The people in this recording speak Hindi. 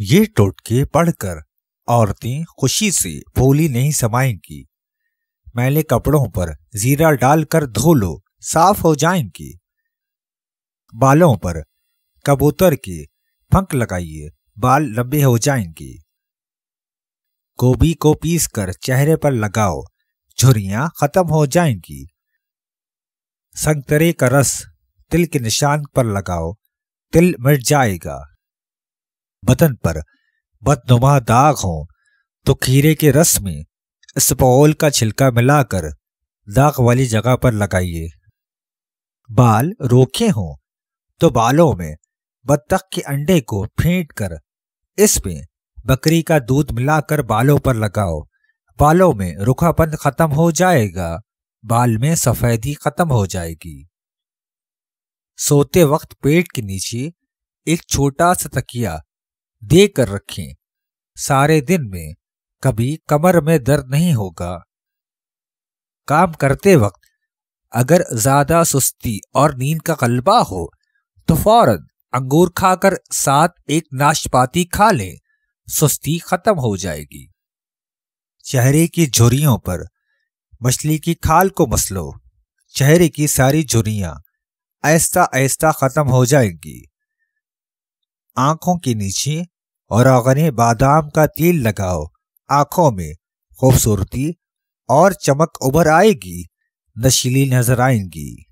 ये टोटके पढ़कर औरतें खुशी से बोली नहीं समाएंगी मैले कपड़ों पर जीरा डालकर धो लो साफ हो जाएंगी बालों पर कबूतर के फंक लगाइए बाल लंबे हो जाएंगे गोभी को पीसकर चेहरे पर लगाओ झुरियां खत्म हो जाएंगी संतरे का रस तिल के निशान पर लगाओ तिल मिट जाएगा बदन पर बदनुमा दाग हों तो खीरे के रस में स्पोल का छिलका मिलाकर दाग वाली जगह पर लगाइए बाल रोके हों तो बालों में बत्तख के अंडे को फेंट कर इसमें बकरी का दूध मिलाकर बालों पर लगाओ बालों में रुखापन खत्म हो जाएगा बाल में सफेदी खत्म हो जाएगी सोते वक्त पेट के नीचे एक छोटा सा तकिया दे कर रखें सारे दिन में कभी कमर में दर्द नहीं होगा काम करते वक्त अगर ज्यादा सुस्ती और नींद का गलबा हो तो फौरन अंगूर खाकर साथ एक नाशपाती खा लें सुस्ती खत्म हो जाएगी चेहरे की झुरियों पर मछली की खाल को मसलो चेहरे की सारी झुरियां ऐसा ऐसा खत्म हो जाएंगी आंखों के नीचे और रोगन बादाम का तेल लगाओ आंखों में खूबसूरती और चमक उभर आएगी नशीली नजर आएंगी